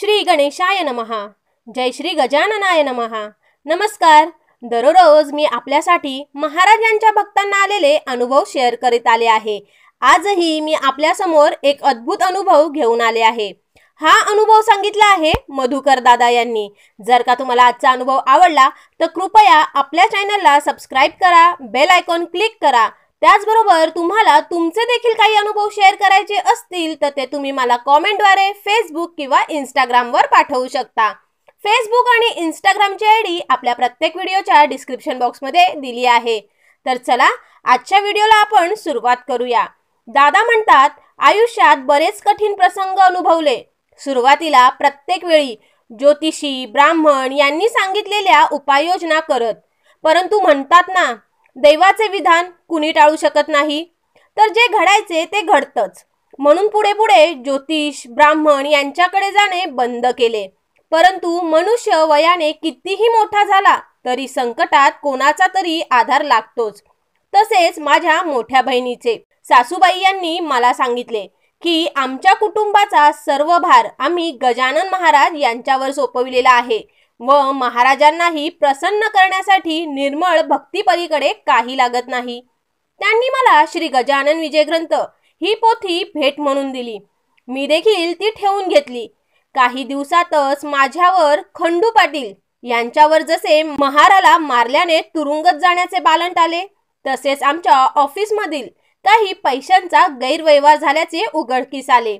श्री गणेशाय नमहा जय श्री गजाननाय नमहा नमस्कार दररोज मी आपल्यासाठी महाराजांच्या भक्तांना आलेले अनुभव शेअर करीत आले आहे आजही मी आपल्यासमोर एक अद्भुत अनुभव घेऊन आले आहे हा अनुभव सांगितला आहे मधुकर दादा यांनी जर का तुम्हाला आजचा अनुभव आवडला तर कृपया आपल्या चॅनलला सबस्क्राईब करा बेल आयकॉन क्लिक करा त्याचबरोबर तुम्हाला तुमचे देखील काही अनुभव शेअर करायचे असतील तर ते तुम्ही मला कॉमेंटद्वारे फेसबुक किंवा इंस्टाग्रामवर पाठवू शकता फेसबुक आणि इंस्टाग्रामची आय डी आपल्या प्रत्येक व्हिडिओच्या डिस्क्रिप्शन बॉक्समध्ये दिली आहे तर चला आजच्या व्हिडिओला आपण सुरुवात करूया दादा म्हणतात आयुष्यात बरेच कठीण प्रसंग अनुभवले सुरुवातीला प्रत्येक वेळी ज्योतिषी ब्राह्मण यांनी सांगितलेल्या उपाययोजना करत परंतु म्हणतात ना देवाचे विधान कुणी टाळू शकत नाही तर जे घडायचे ते घडतच म्हणून पुढे पुढे ज्योतिष ब्राह्मण यांच्याकडे जाणे बंद केले परंतु मनुष्य वयाने कितीही मोठा झाला तरी संकटात कोणाचा तरी आधार लागतोच तसेच माझ्या मोठ्या बहिणीचे सासूबाई यांनी मला सांगितले की आमच्या कुटुंबाचा सर्व भार आम्ही गजानन महाराज यांच्यावर सोपविलेला आहे व महाराजांनाही प्रसन्न करण्यासाठी निर्मळ भक्तीपरीकडे काही लागत नाही त्यांनी मला श्री गजानन विजय ग्रंथ ही पोथी भेट म्हणून दिली मी देखील ती ठेवून घेतली काही दिवसातच माझ्यावर खंडू पाटील यांच्यावर जसे महाराला मारल्याने तुरुंगत जाण्याचे बालंट आले तसेच आमच्या ऑफिसमधील काही पैशांचा गैरव्यवहार झाल्याचे उघडकीस आले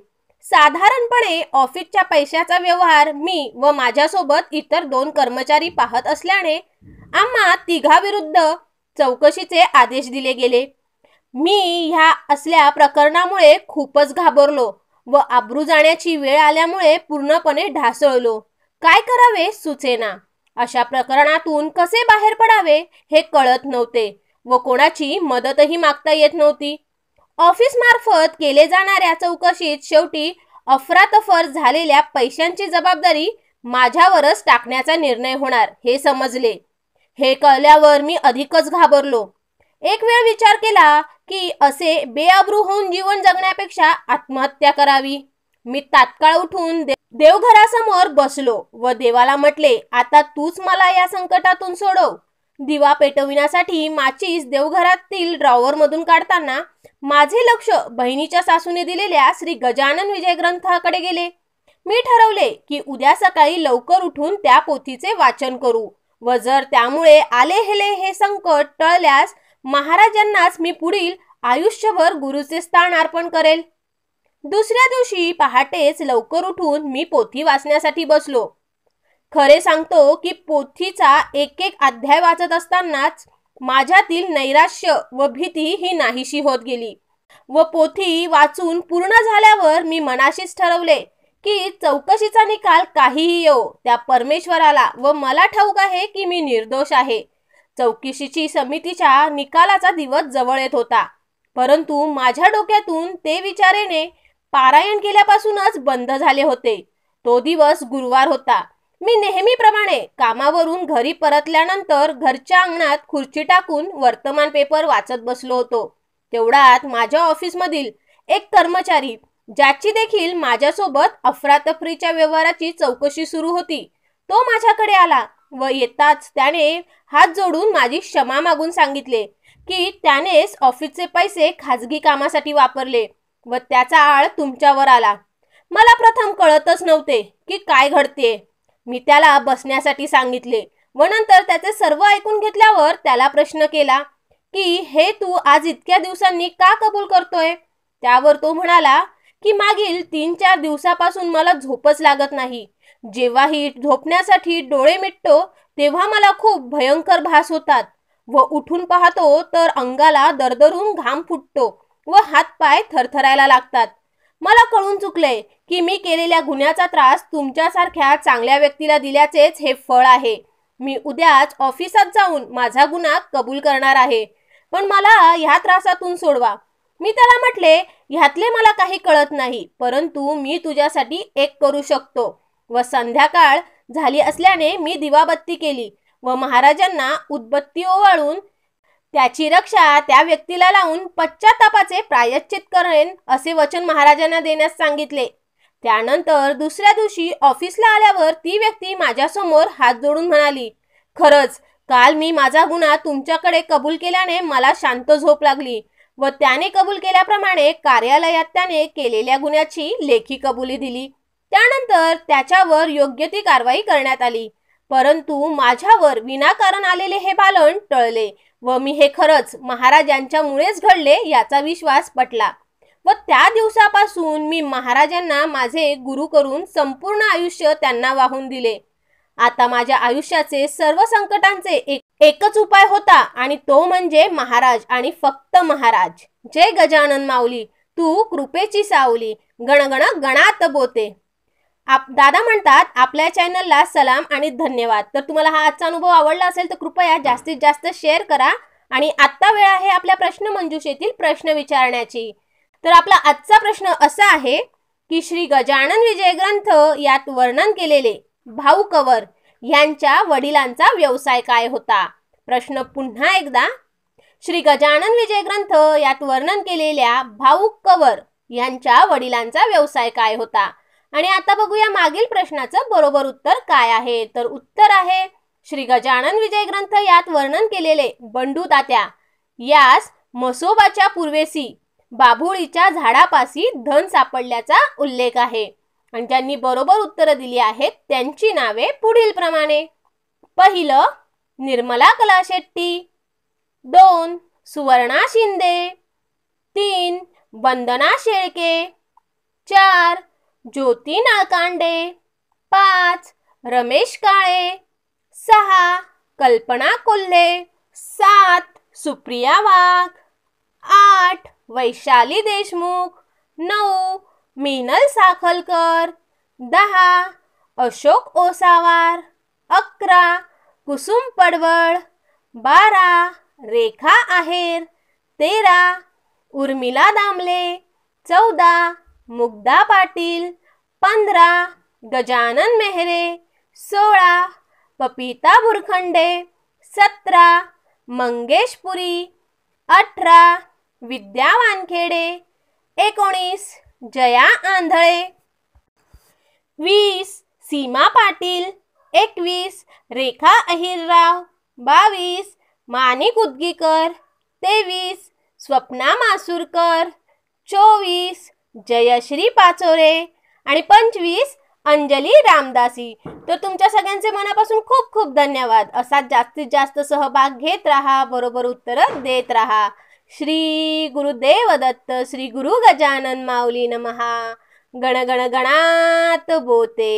साधारणपणे ऑफिसच्या पैशाचा व्यवहार मी व माझ्यासोबत इतर दोन कर्मचारी पाहत असल्याने आम्हा तिघाविरुद्ध चौकशीचे आदेश दिले गेले मी ह्या असल्या प्रकरणामुळे खूपच घाबरलो व आब्रू जाण्याची वेळ आल्यामुळे पूर्णपणे ढासळलो काय करावे सुचेना अशा प्रकरणातून कसे बाहेर पडावे हे कळत नव्हते व कोणाची मदतही मागता येत नव्हती ऑफिस मार्फत केले जाणाऱ्या चौकशीत शेवटी अफरातफर झालेल्या पैशांची जबाबदारी माझ्यावरच टाकण्याचा निर्णय होणार हे समजले हे कळल्यावर मी अधिकच घाबरलो एक वेळ विचार केला की असे बेअब्रू होऊन जीवन जगण्यापेक्षा आत्महत्या करावी मी तात्काळ उठून देवघरासमोर बसलो व देवाला म्हटले आता तूच मला या संकटातून सोडव दिवा पेटविण्यासाठी माचीस देवघरातील ड्रॉवरमधून काढताना माझे लक्ष बहिणीच्या सासूने दिलेल्या श्री गजानन विजय ग्रंथाकडे गेले मी ठरवले की उद्या सकाळी लवकर उठून त्या पोथीचे वाचन करू व जर त्यामुळे आले हेले हे संकट टळल्यास महाराजांनाच मी पुढील आयुष्यभर गुरुचे स्थान अर्पण करेल दुसऱ्या दिवशी पहाटेच लवकर उठून मी पोथी वाचण्यासाठी बसलो खरे सांगतो की पोथीचा एक एक अध्याय वाचत असतानाच माझ्यातील नैराश्य व भीती ही नाहीशी होत गेली व पोथी वाचून पूर्ण झाल्यावर मी मनाशीच ठरवले की चौकशीचा निकाल काहीही येऊ त्या परमेश्वराला व मला ठाऊक आहे की मी निर्दोष आहे चौकशीची समितीच्या निकालाचा दिवस जवळ येत होता परंतु माझ्या डोक्यातून ते विचारेने पारायण केल्यापासूनच बंद झाले होते तो दिवस गुरुवार होता मी नेहमीप्रमाणे कामावरून घरी परतल्यानंतर घरच्या अंगणात खुर्ची टाकून वर्तमान पेपर वाचत बसलो होतो तेवढ्यात माझ्या ऑफिसमधील एक कर्मचारी ज्याची देखील माझ्यासोबत अफरातफरीच्या व्यवहाराची चौकशी सुरू होती तो माझ्याकडे आला व येताच त्याने हात जोडून माझी क्षमा मागून सांगितले की त्यानेच ऑफिसचे पैसे खाजगी कामासाठी वापरले व त्याचा आळ तुमच्यावर आला मला प्रथम कळतच नव्हते की काय घडते मी त्याला बसण्यासाठी सांगितले व नंतर त्याचे सर्व ऐकून घेतल्यावर त्याला प्रश्न केला की हे तू आज इतक्या दिवसांनी का कबूल करतोय त्यावर तो म्हणाला की मागील तीन चार दिवसापासून मला झोपच लागत नाही जेव्हाही झोपण्यासाठी डोळे मिटतो तेव्हा मला खूप भयंकर भास होतात व उठून पाहतो तर अंगाला दरदरून घाम फुटतो व हातपाय थरथरायला लागतात मला कळून चुकले की मी केलेल्या गुन्ह्याचा त्रास तुमच्यासारख्या चांगल्या व्यक्तीला दिल्याचेच हे फळ आहे मी उद्याच ऑफिसात जाऊन माझा गुन्हा कबूल करणार आहे पण मला ह्या त्रासातून सोडवा मी त्याला म्हटले ह्यातले मला काही कळत नाही परंतु मी तुझ्यासाठी एक करू शकतो व संध्याकाळ झाली असल्याने मी दिवाबत्ती केली व महाराजांना उदबत्ती ओवाळून त्याची रक्षा त्या व्यक्तीला लावून पश्चातापाचे प्रायश्चित करेन असे वचन महाराजांना देण्यास सांगितले त्यानंतर दुसऱ्या दिवशी ऑफिसला आल्यावर ती व्यक्ती माझ्यासमोर हात जोडून म्हणाली खरंच काल मी माझा गुन्हा तुमच्याकडे कबूल केल्याने मला शांत झोप लागली व त्याने कबूल केल्याप्रमाणे कार्यालयात त्याने केलेल्या गुन्ह्याची लेखी कबुली दिली त्यानंतर त्याच्यावर योग्य ती कारवाई करण्यात आली परंतु माझ्यावर विनाकारण आलेले हे बालन टळले व मी हे खरंच महाराजांच्यामुळेच घडले याचा विश्वास पटला व त्या दिवसापासून मी महाराजांना माझे गुरु करून संपूर्ण आयुष्य त्यांना वाहून दिले आता माझ्या आयुष्याचे सर्व संकटांचे एक एकच उपाय होता आणि तो म्हणजे महाराज आणि फक्त महाराज जय गजानन माऊली तू कृपेची सावली गणगण गणात बोते आप दादा म्हणतात आपल्या चॅनलला सलाम आणि धन्यवाद तर तुम्हाला हा आजचा अनुभव आवडला असेल तर कृपया जास्तीत जास्त शेअर करा आणि आत्ता वेळ आहे आपल्या प्रश्न येतील प्रश्न विचारण्याची तर आपला आजचा प्रश्न असा आहे की श्री गजानन विजय ग्रंथ यात वर्णन केलेले भाऊ कवर यांच्या वडिलांचा व्यवसाय काय होता प्रश्न पुन्हा एकदा श्री गजानन विजय ग्रंथ यात वर्णन केलेल्या भाऊ कवर यांच्या वडिलांचा व्यवसाय काय होता आणि आता बघूया मागील प्रश्नाचं बरोबर उत्तर काय आहे तर उत्तर आहे श्री गजानन विजय ग्रंथ यात वर्णन केलेले बंडू तात्या यास मसोबाच्या पूर्वेसी बाभुळीच्या झाडापाशी धन सापडल्याचा उल्लेख आहे आणि ज्यांनी बरोबर उत्तरं दिली आहेत त्यांची नावे पुढील प्रमाणे पहिलं निर्मला कला शेट्टी दोन सुवर्णा शिंदे तीन वंदना शेळके चार ज्योती नाळकांडे पाच रमेश काळे सहा कल्पना कोल्हे सात सुप्रिया वाघ आठ वैशाली देशमुख नऊ मीनल साखलकर दहा अशोक ओसावार अकरा कुसुम पडवळ बारा रेखा आहेर तेरा उर्मिला दामले चौदा मुग्धा पाटील पंधरा गजानन मेहरे सोळा पपिता बुरखंडे सतरा मंगेश पुरी अठरा विद्या वानखेडे एकोणीस जया आंधळे वीस सीमा पाटील एकवीस रेखा अहिरराव बावीस मानिक उदगीकर तेवीस स्वप्ना मासुरकर चोवीस जयश्री पाचोरे आणि पंचवीस अंजली रामदासी तर तुमच्या सगळ्यांचे मनापासून खूप खूप धन्यवाद असा जास्तीत जास्त सहभाग घेत राहा बरोबर उत्तर देत राहा श्री गुरुदेव दत्त श्री गुरु गजानन माऊली नमहा गण गण गणात बोते